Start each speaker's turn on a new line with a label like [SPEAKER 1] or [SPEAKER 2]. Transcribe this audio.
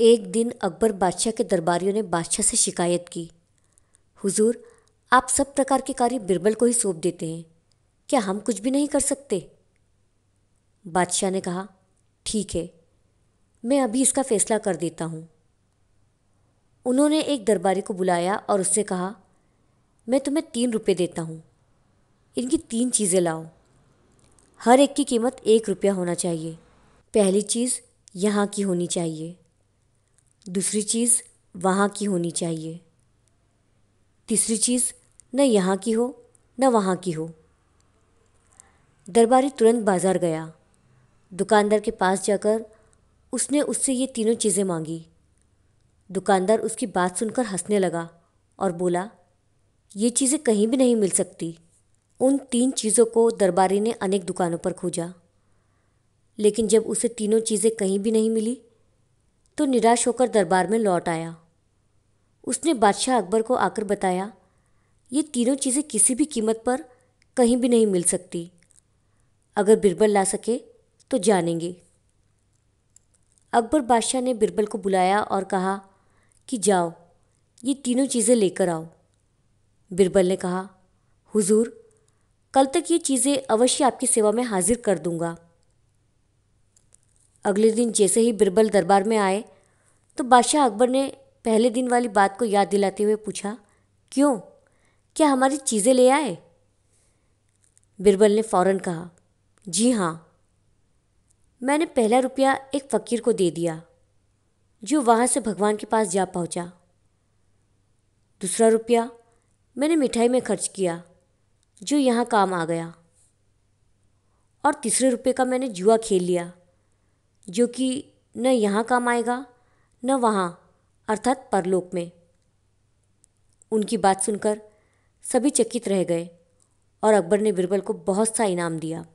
[SPEAKER 1] एक दिन अकबर बादशाह के दरबारियों ने बादशाह से शिकायत की हुजूर आप सब प्रकार के कार्य बिरबल को ही सौंप देते हैं क्या हम कुछ भी नहीं कर सकते बादशाह ने कहा ठीक है मैं अभी इसका फैसला कर देता हूँ उन्होंने एक दरबारी को बुलाया और उससे कहा मैं तुम्हें तीन रुपये देता हूँ इनकी तीन चीज़ें लाओ हर एक की कीमत एक रुपया होना चाहिए पहली चीज़ यहाँ की होनी चाहिए दूसरी चीज़ वहाँ की होनी चाहिए तीसरी चीज़ न यहाँ की हो न वहाँ की हो दरबारी तुरंत बाज़ार गया दुकानदार के पास जाकर उसने उससे ये तीनों चीज़ें मांगी दुकानदार उसकी बात सुनकर हंसने लगा और बोला ये चीज़ें कहीं भी नहीं मिल सकती उन तीन चीज़ों को दरबारी ने अनेक दुकानों पर खोजा लेकिन जब उसे तीनों चीज़ें कहीं भी नहीं मिली तो निराश होकर दरबार में लौट आया उसने बादशाह अकबर को आकर बताया ये तीनों चीज़ें किसी भी कीमत पर कहीं भी नहीं मिल सकती अगर बिरबल ला सके तो जानेंगे अकबर बादशाह ने बिरबल को बुलाया और कहा कि जाओ ये तीनों चीज़ें लेकर आओ बिरबल ने कहा हुजूर कल तक ये चीज़ें अवश्य आपकी सेवा में हाजिर कर दूंगा अगले दिन जैसे ही बिरबल दरबार में आए तो बादशाह अकबर ने पहले दिन वाली बात को याद दिलाते हुए पूछा क्यों क्या हमारी चीज़ें ले आए बिरबल ने फौरन कहा जी हाँ मैंने पहला रुपया एक फ़कीर को दे दिया जो वहाँ से भगवान के पास जा पहुँचा दूसरा रुपया मैंने मिठाई में खर्च किया जो यहाँ काम आ गया और तीसरे रुपये का मैंने जुआ खेल लिया जो कि न यहाँ काम आएगा न वहाँ अर्थात परलोक में उनकी बात सुनकर सभी चकित रह गए और अकबर ने बिरबल को बहुत सा इनाम दिया